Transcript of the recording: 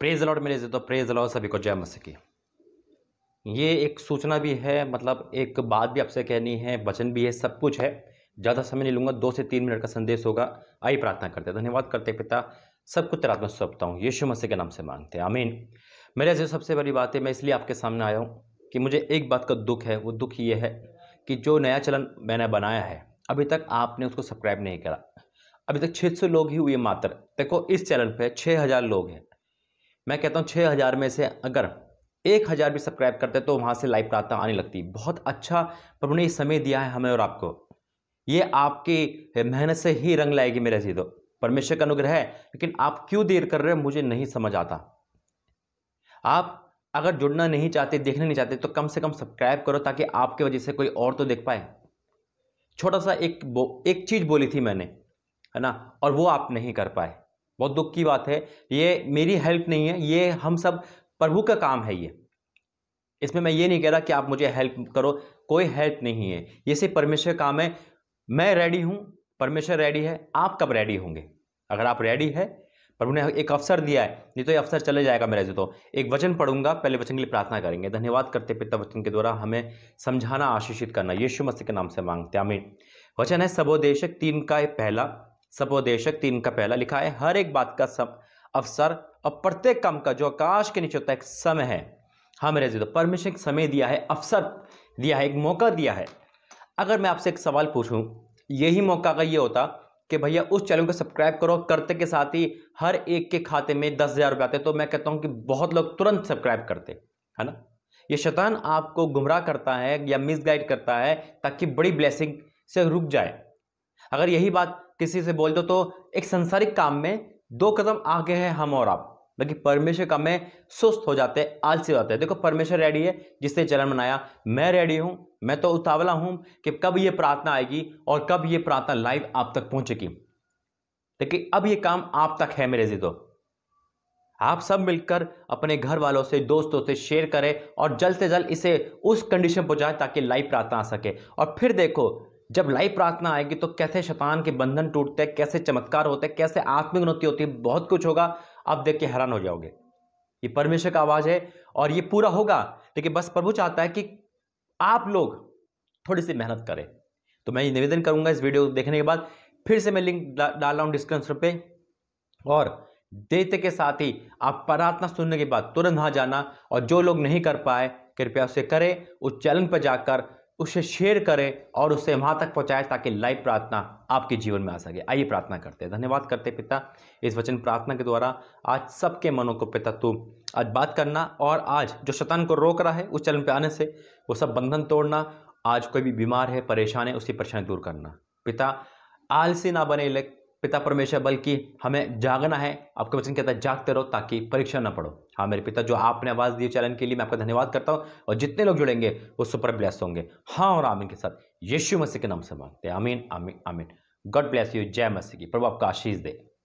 praise allot मेरे से तो प्रेज अलॉट सभी को जय मसी की ये एक सूचना भी है मतलब एक बात भी आपसे कहनी है वचन भी है सब कुछ है ज़्यादा समय नहीं लूँगा दो से तीन मिनट का संदेश होगा आई प्रार्थना करते धन्यवाद करते पिता सब कुछ तेरा सौंपता हूँ यीशु मसीह के नाम से मांगते हैं आमीन मेरे जो सबसे बड़ी बात है मैं इसलिए आपके सामने आया हूँ कि मुझे एक बात का दुख है वो दुख ये है कि जो नया चलन मैंने बनाया है अभी तक आपने उसको सब्सक्राइब नहीं करा अभी तक 600 लोग ही हुए मात्र देखो इस चैनल पे 6000 लोग हैं मैं कहता हूँ छः हज़ार में से अगर एक हज़ार भी सब्सक्राइब करते तो वहाँ से लाइव प्रार्थना आने लगती बहुत अच्छा प्रभु ने समय दिया है हमें और आपको ये आपकी मेहनत से ही रंग लाएगी मेरे सीधो परमेश्वर का अनुग्रह है लेकिन आप क्यों देर कर रहे हो मुझे नहीं समझ आता आप अगर जुड़ना नहीं चाहते देखना नहीं चाहते तो कम से कम सब्सक्राइब करो ताकि आपके वजह से कोई और तो देख पाए छोटा सा एक बो, एक चीज़ बोली थी मैंने है ना और वो आप नहीं कर पाए बहुत दुख की बात है ये मेरी हेल्प नहीं है ये हम सब प्रभु का काम है ये इसमें मैं ये नहीं कह रहा कि आप मुझे हेल्प करो कोई हेल्प नहीं है ये सिर्फ परमेश्वर काम है मैं रेडी हूँ परमेश्वर रेडी है आप कब रेडी होंगे अगर आप रेडी है प्रभु ने एक अवसर दिया है नहीं तो ये अवसर चले जाएगा मेरे तो एक वचन पढ़ूंगा पहले वचन के लिए प्रार्थना करेंगे धन्यवाद करते पिता वचन के द्वारा हमें समझाना आशीषित करना यीशु मसीह के नाम से मांगते आमीन वचन है सबोदेशक तीन का पहला सपोदेशक तीन का पहला लिखा है हर एक बात का सम, अवसर और प्रत्येक काम का जो आकाश के नीचे होता है समय है हाँ मेरे जी तो परमेश्वर एक समय दिया है अवसर दिया है एक मौका दिया है अगर मैं आपसे एक सवाल पूछूं यही मौका अगर ये होता कि भैया उस चैनल को सब्सक्राइब करो करते के साथ ही हर एक के खाते में दस हज़ार रुपये आते तो मैं कहता हूँ कि बहुत लोग तुरंत सब्सक्राइब करते है ना ये शैतान आपको गुमराह करता है या मिसगाइड करता है ताकि बड़ी ब्लेसिंग से रुक जाए अगर यही बात किसी से बोल दो तो एक संसारिक काम में दो कदम आगे हैं हम और आप लेकिन परमेश्वर काम में सुस्त हो जाते हैं आलसी हो जाते हैं देखो परमेश्वर रेडी है जिसने जन्म बनाया मैं रेडी हूँ मैं तो उतावला हूँ कि कब ये प्रार्थना आएगी और कब ये प्रार्थना लाइव आप तक पहुँचेगी लेकिन अब ये काम आप तक है मेरे जिदो आप सब मिलकर अपने घर वालों से दोस्तों से शेयर करें और जल्द से जल्द इसे उस कंडीशन पहुंचाएं ताकि लाइव प्रार्थना आ सके और फिर देखो जब लाइव प्रार्थना आएगी तो कैसे शतान के बंधन टूटते हैं कैसे चमत्कार होते हैं कैसे आत्मिक उन्नति होती है बहुत कुछ होगा आप देख के हैरान हो जाओगे ये परमेश्वर का आवाज़ है और ये पूरा होगा लेकिन बस प्रभु चाहता है कि आप लोग थोड़ी सी मेहनत करें तो मैं ये निवेदन करूंगा इस वीडियो को देखने के बाद फिर से मैं लिंक डाल रहा हूँ डिस्क्रिप्शन पे और देते के साथ ही आप प्रार्थना सुनने के बाद तुरंत वहाँ जाना और जो लोग नहीं कर पाए कृपया उसे करें उस चैनल पर जाकर उसे शेयर करें और उसे वहाँ तक पहुँचाएं ताकि लाइव प्रार्थना आपके जीवन में आ सके आइए प्रार्थना करते हैं धन्यवाद करते पिता इस वचन प्रार्थना के द्वारा आज सबके मनों को पिता तू आज बात करना और आज जो शतान को रोक रहा है उस चलन पे आने से वो सब बंधन तोड़ना आज कोई भी बीमार है परेशान है उसकी परेशानी दूर करना पिता आलसी ना बने पिता परमेश्वर बल्कि हमें जागना है आपका वचन कहता है जागते रहो ताकि परीक्षा ना पड़ो हाँ मेरे पिता जो आपने आवाज़ दी चैलेंज के लिए मैं आपका धन्यवाद करता हूँ और जितने लोग जुड़ेंगे वो सुपर ब्लेस होंगे हाँ और आमीन के साथ यीशु मसीह के नाम से मांगते हैं आमीन आमीन आमीन गॉड ब्लेस यू जय मसीह की प्रभु आपका आशीष दे